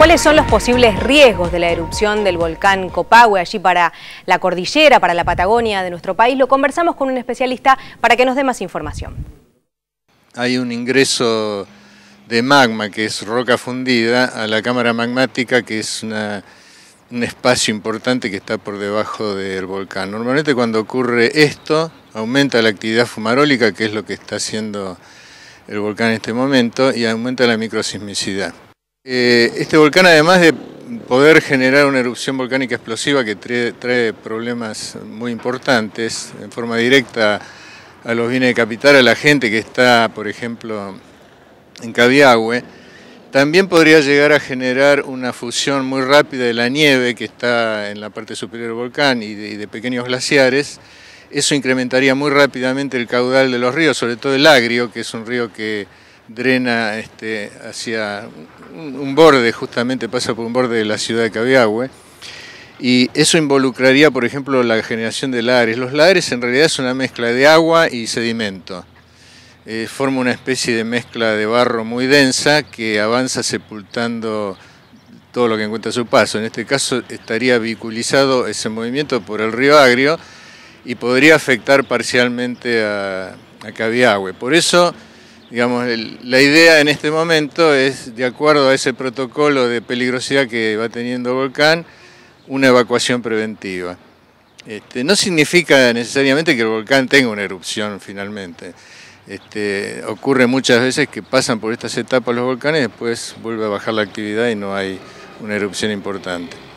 ¿Cuáles son los posibles riesgos de la erupción del volcán Copahue allí para la cordillera, para la Patagonia de nuestro país? Lo conversamos con un especialista para que nos dé más información. Hay un ingreso de magma, que es roca fundida, a la cámara magmática, que es un espacio importante que está por debajo del volcán. Normalmente cuando ocurre esto, aumenta la actividad fumarólica, que es lo que está haciendo el volcán en este momento, y aumenta la microsismicidad. Eh, este volcán, además de poder generar una erupción volcánica explosiva que trae, problemas muy importantes en forma directa a los bienes de capital, a la gente que está, por ejemplo, en Cabiagüe, también podría llegar a generar una fusión muy rápida de la nieve que está en la parte superior del volcán y de pequeños glaciares. Eso incrementaría muy rápidamente el caudal de los ríos, sobre todo el Agrio, que es un río que drena este, hacia un, borde, justamente pasa por un borde de la ciudad de Cabiagüe. Y eso involucraría, por ejemplo, la generación de lares. Los lares en realidad es una mezcla de agua y sedimento. Eh, forma una especie de mezcla de barro muy densa que avanza sepultando todo lo que encuentra a su paso. En este caso estaría vehiculizado ese movimiento por el río Agrio y podría afectar parcialmente a, a Por eso Digamos, la idea en este momento es, de acuerdo a ese protocolo de peligrosidad que va teniendo volcán, una evacuación preventiva. Este, no significa necesariamente que el volcán tenga una erupción finalmente. Este, ocurre muchas veces que pasan por estas etapas los volcanes, y después vuelve a bajar la actividad y no hay una erupción importante.